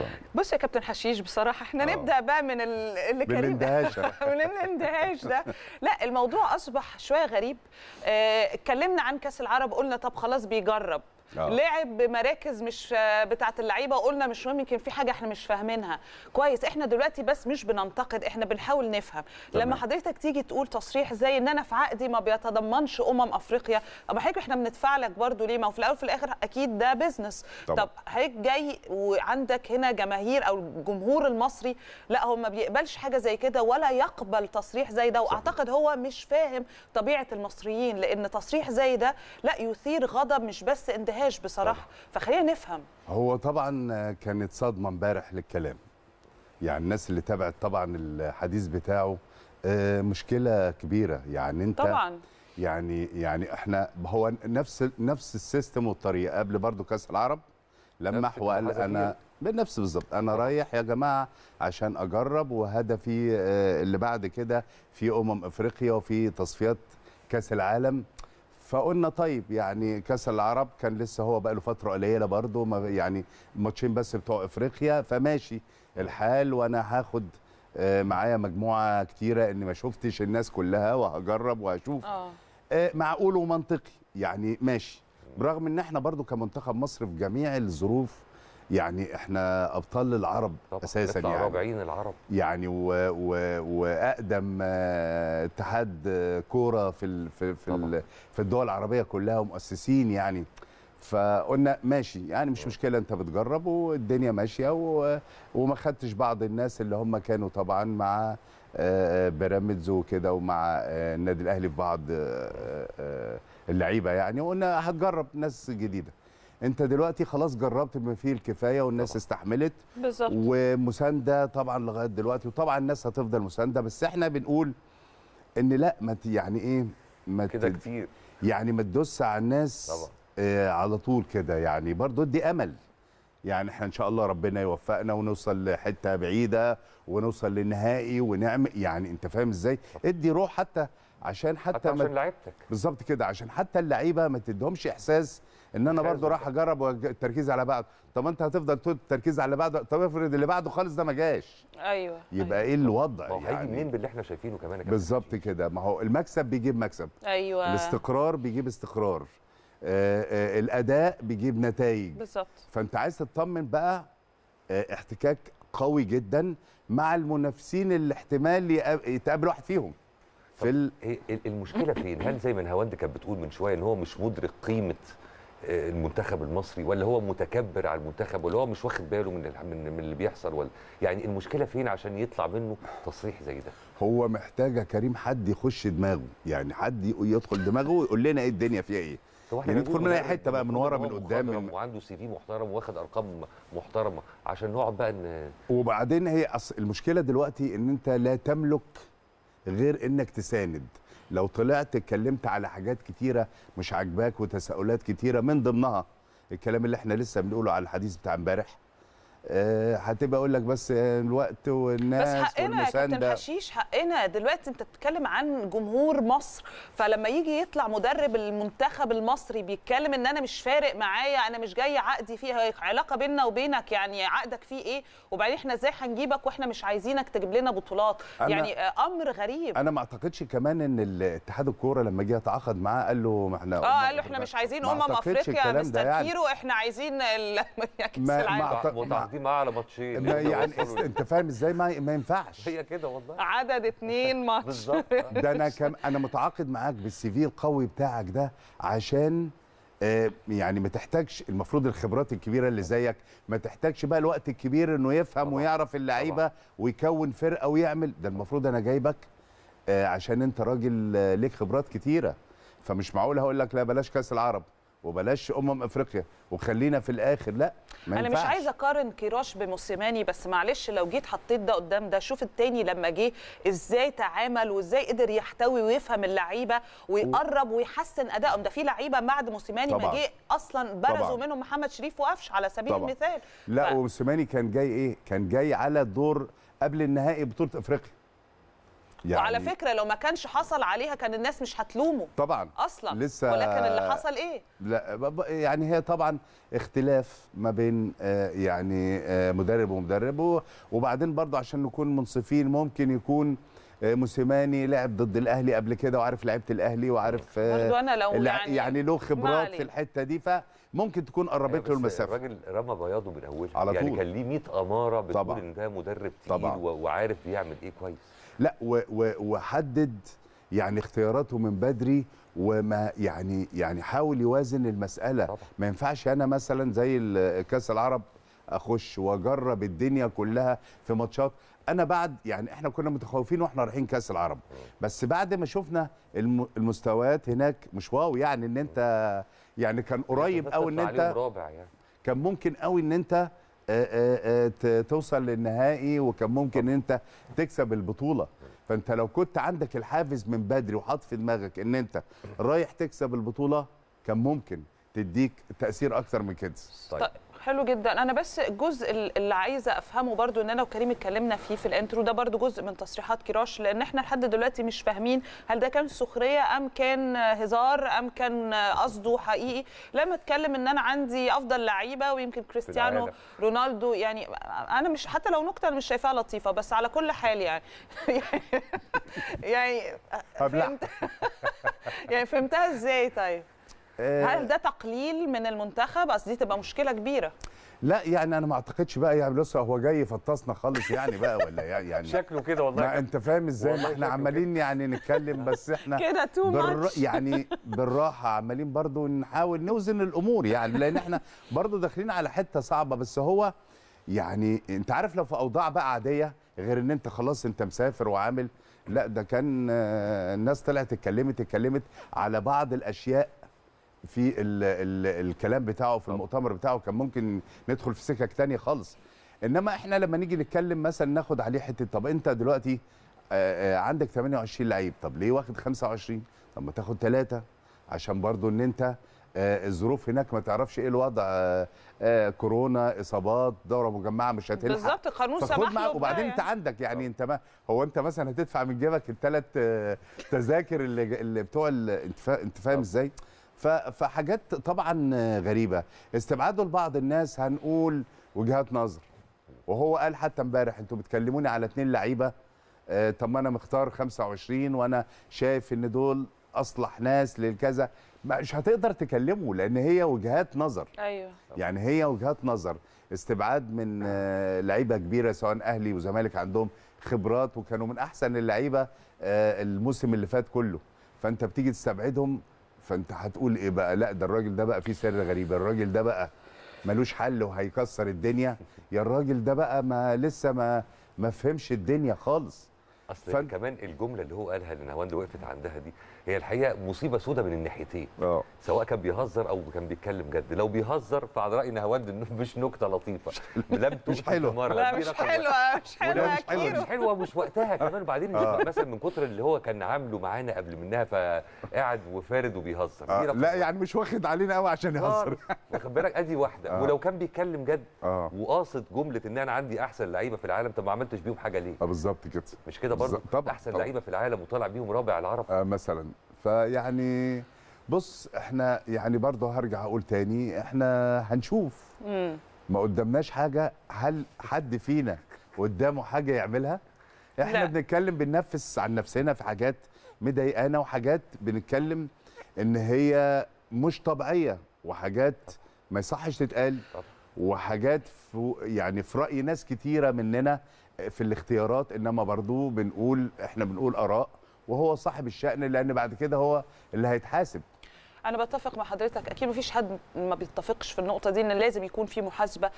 الله بص يا كابتن حشيش بصراحه احنا أوه. نبدا بقى من اللي كريم الاندهاش من الاندهاش ده لا الموضوع اصبح شويه غريب آه، اتكلمنا آه عن كاس العرب قلنا طب خلاص بيجرب آه. لعب بمراكز مش بتاعه اللعيبه قلنا مش مهم يمكن في حاجه احنا مش فاهمينها كويس احنا دلوقتي بس مش بننتقد احنا بنحاول نفهم طبعا. لما حضرتك تيجي تقول تصريح زي ان انا في عقدي ما بيتضمنش امم افريقيا طب حضرتك احنا بندفع لك برضه ليه ما هو في الاول وفي الاخر اكيد ده بزنس طب حضرتك جاي وعندك هنا جماهير او الجمهور المصري لا هو ما بيقبلش حاجه زي كده ولا يقبل تصريح زي ده واعتقد هو مش فاهم طبيعه المصريين لان تصريح زي ده لا يثير غضب مش بس انتهاء شفناهاش بصراحه طبعا. فخلينا نفهم هو طبعا كانت صدمه امبارح للكلام يعني الناس اللي تابعت طبعا الحديث بتاعه آه، مشكله كبيره يعني انت طبعا يعني يعني احنا هو نفس نفس السيستم والطريقه قبل برضو كاس العرب لمح وقال انا بنفس بالظبط انا رايح يا جماعه عشان اجرب وهدفي آه، اللي بعد كده في امم افريقيا وفي تصفيات كاس العالم فقلنا طيب يعني كاس العرب كان لسه هو بقى له فتره قليله برضه ما يعني ماتشين بس بتوع افريقيا فماشي الحال وانا هاخد آه، معايا مجموعه كتيره اني ما شفتش الناس كلها وهجرب وهشوف آه. آه. معقول ومنطقي يعني ماشي برغم ان احنا برضه كمنتخب مصر في جميع الظروف يعني احنا ابطال العرب اساسا يعني رابعين العرب يعني و... و... واقدم آه، اتحاد آه، كوره في ال... في في, ال... في الدول العربيه كلها ومؤسسين يعني فقلنا ماشي يعني مش مشكله انت بتجرب والدنيا ماشيه و... وما خدتش بعض الناس اللي هم كانوا طبعا مع آه، بيراميدز وكده ومع النادي الاهلي في بعض اللعيبه يعني وقلنا هتجرب ناس جديده انت دلوقتي خلاص جربت بما فيه الكفايه والناس طبعا. استحملت بالظبط ومسانده طبعا لغايه دلوقتي وطبعا الناس هتفضل مسانده بس احنا بنقول ان لا ما يعني ايه ما كده كتير يعني ما تدوس على الناس طبعا. آه على طول كده يعني برضو ادي امل يعني احنا ان شاء الله ربنا يوفقنا ونوصل لحته بعيده ونوصل للنهائي ونعمل يعني انت فاهم ازاي ادي روح حتى عشان حتى, حتى عشان لعيبتك بالظبط كده عشان حتى اللعيبه ما تدهمش احساس ان انا برضو رايح اجرب التركيز على بعض طب انت هتفضل تقول التركيز على بعض طب افرض اللي بعده خالص ده ما جاش ايوه يبقى أيوة. ايه الوضع هو يعني هيجي منين باللي احنا شايفينه كمان بالظبط كده ما هو المكسب بيجيب مكسب ايوه الاستقرار بيجيب استقرار آه، آه، الاداء بيجيب نتائج بالظبط فانت عايز تطمن بقى آه، احتكاك قوي جدا مع المنافسين اللي احتمال يتقابل واحد فيهم في إيه، إيه، المشكله فين هل زي ما هواند كانت بتقول من شويه ان هو مش مدرك قيمه المنتخب المصري ولا هو متكبر على المنتخب ولا هو مش واخد باله من من, اللي بيحصل ولا يعني المشكله فين عشان يطلع منه تصريح زي ده هو محتاج يا كريم حد يخش دماغه يعني حد يدخل دماغه ويقول لنا ايه الدنيا فيها ايه يعني ندخل من اي حته بقى من ورا من قدام من وعنده سي في محترم واخد ارقام محترمه عشان نقعد بقى ان وبعدين هي أص... المشكله دلوقتي ان انت لا تملك غير انك تساند لو طلعت اتكلمت على حاجات كتيره مش عاجباك وتساؤلات كتيره من ضمنها الكلام اللي احنا لسه بنقوله على الحديث بتاع امبارح آه، هتبقى اقول لك بس آه، الوقت والناس بس حقنا يا كابتن حشيش حقنا دلوقتي انت بتتكلم عن جمهور مصر فلما يجي يطلع مدرب المنتخب المصري بيتكلم ان انا مش فارق معايا انا مش جاي عقدي فيها علاقه بيننا وبينك يعني عقدك فيه ايه وبعدين احنا ازاي هنجيبك واحنا مش عايزينك تجيب لنا بطولات يعني آه، امر غريب انا ما اعتقدش كمان ان الاتحاد الكوره لما جه يتعاقد معاه قال له ما احنا اه قال له احنا مش عايزين امم افريقيا مستر يعني. كيرو احنا عايزين يعني ما, ما قاعدين معاه على ماتشين يعني انت فاهم ازاي ما, ما ينفعش هي كده والله عدد اثنين ماتش بالظبط ده انا كم انا متعاقد معاك بالسي في القوي بتاعك ده عشان آه، يعني ما تحتاجش المفروض الخبرات الكبيره اللي زيك ما تحتاجش بقى الوقت الكبير انه يفهم ويعرف اللعيبه ويكون فرقه ويعمل ده المفروض انا جايبك آه، عشان انت راجل آه، ليك خبرات كتيره فمش معقول هقول لك لا بلاش كاس العرب وبلاش امم افريقيا وخلينا في الاخر لا ما انا مش عايزه اقارن كيروش بموسيماني بس معلش لو جيت حطيت ده قدام ده شوف التاني لما جه ازاي تعامل وازاي قدر يحتوي ويفهم اللعيبه ويقرب ويحسن ادائهم ده في لعيبه بعد موسيماني ما جه اصلا برزوا منهم محمد شريف وقفش على سبيل طبعًا. المثال لا ف... وموسيماني كان جاي ايه كان جاي على دور قبل النهائي بطوله افريقيا يعني وعلى فكره لو ما كانش حصل عليها كان الناس مش هتلومه طبعا اصلا لسه ولكن اللي حصل ايه لا يعني هي طبعا اختلاف ما بين آه، يعني آه، مدرب ومدرب وبعدين برضه عشان نكون منصفين ممكن يكون آه، موسيماني لعب ضد الاهلي قبل كده وعارف لعيبه الاهلي وعارف برضه انا لو يعني يعني له خبرات في الحته دي ف ممكن تكون قربت له المسافه الراجل رمى بياضه من اولها على يعني طول. كان ليه 100 اماره بتقول ان ده مدرب تقيل وعارف بيعمل ايه كويس لا وحدد يعني اختياراته من بدري وما يعني يعني حاول يوازن المساله طبعا. ما ينفعش انا مثلا زي كاس العرب اخش واجرب الدنيا كلها في ماتشات انا بعد يعني احنا كنا متخوفين واحنا رايحين كاس العرب بس بعد ما شفنا المستويات هناك مش واو يعني ان انت يعني كان يعني قريب قوي يعني. ان انت كان ممكن قوي ان انت توصل للنهائي وكان ممكن ان انت تكسب البطوله فانت لو كنت عندك الحافز من بدري وحاط في دماغك ان انت رايح تكسب البطوله كان ممكن تديك تاثير اكثر من كده طيب. حلو جدا انا بس الجزء اللي عايزه افهمه برضو ان انا وكريم اتكلمنا فيه في الانترو ده برضو جزء من تصريحات كراش لان احنا لحد دلوقتي مش فاهمين هل ده كان سخريه ام كان هزار ام كان قصده حقيقي لما اتكلم ان انا عندي افضل لعيبه ويمكن كريستيانو رونالدو يعني انا مش حتى لو نكته انا مش شايفاها لطيفه بس على كل حال يعني يعني يعني فهمتها ازاي طيب آه، هل ده تقليل من المنتخب اصل دي تبقى مشكله كبيره لا يعني انا ما اعتقدش بقى يعني لسه هو جاي يفطسنا خالص يعني بقى ولا يعني شكله كده والله ما انت فاهم ازاي ما احنا عمالين يعني نتكلم بس احنا كده تو بالر... يعني بالراحه عمالين برضو نحاول نوزن الامور يعني لان احنا برضو داخلين على حته صعبه بس هو يعني انت عارف لو في اوضاع بقى عاديه غير ان انت خلاص انت مسافر وعامل لا ده كان آه، الناس طلعت اتكلمت اتكلمت على بعض الاشياء في ال ال الكلام بتاعه في المؤتمر بتاعه كان ممكن ندخل في سكك تانية خالص انما احنا لما نيجي نتكلم مثلا ناخد عليه حته طب انت دلوقتي عندك 28 لعيب طب ليه واخد 25 طب ما تاخد ثلاثه عشان برضو ان انت الظروف هناك ما تعرفش ايه الوضع كورونا اصابات دوره مجمعه مش هتلحق بالظبط القانون سمح له وبعدين انت يعني. عندك يعني انت ما هو انت مثلا هتدفع من جيبك الثلاث تذاكر اللي, اللي بتوع انت فاهم ازاي؟ فحاجات طبعا غريبه استبعادوا لبعض الناس هنقول وجهات نظر وهو قال حتى امبارح انتوا بتكلموني على اتنين لعيبه آه، طب ما انا مختار 25 وانا شايف ان دول اصلح ناس للكذا مش هتقدر تكلمه لان هي وجهات نظر ايوه يعني هي وجهات نظر استبعاد من آه، لعيبه كبيره سواء اهلي وزمالك عندهم خبرات وكانوا من احسن اللعيبه آه، الموسم اللي فات كله فانت بتيجي تستبعدهم فانت هتقول ايه بقى لا ده الراجل ده بقى فيه سر غريب الراجل ده بقى ملوش حل وهيكسر الدنيا يا الراجل ده بقى ما لسه ما ما فهمش الدنيا خالص اصل فن... كمان الجمله اللي هو قالها اللي نهاوند وقفت عندها دي هي الحقيقه مصيبه سودة من الناحيتين أوه. سواء كان بيهزر او كان بيتكلم جد لو بيهزر فعلى راي نهاوند انه مش نكته لطيفه لم مش حلوه لا مش حلوه مش حلوه مش حلوه مش حلوه مش وقتها آه. كمان وبعدين آه. مثلا من كتر اللي هو كان عامله معانا قبل منها فقاعد وفارد وبيهزر آه. لا يعني مش واخد علينا قوي عشان يهزر واخد بالك ادي واحده آه. ولو كان بيتكلم جد آه. وقاصد جمله ان انا عندي احسن لعيبه في العالم طب ما عملتش بيهم حاجه ليه؟ بالظبط كده مش كده برضه طبعا احسن لعيبه في العالم وطالع بيهم رابع العرب آه مثلا فيعني بص احنا يعني برضه هرجع اقول تاني احنا هنشوف ما قدامناش حاجه هل حد فينا قدامه حاجه يعملها احنا لا. بنتكلم بننفس عن نفسنا في حاجات مضايقانا وحاجات بنتكلم ان هي مش طبيعيه وحاجات ما يصحش تتقال وحاجات في يعني في راي ناس كتيره مننا في الاختيارات انما برضو بنقول احنا بنقول اراء وهو صاحب الشأن لان بعد كده هو اللي هيتحاسب انا بتفق مع حضرتك اكيد مفيش حد ما بيتفقش في النقطه دي ان لازم يكون في محاسبه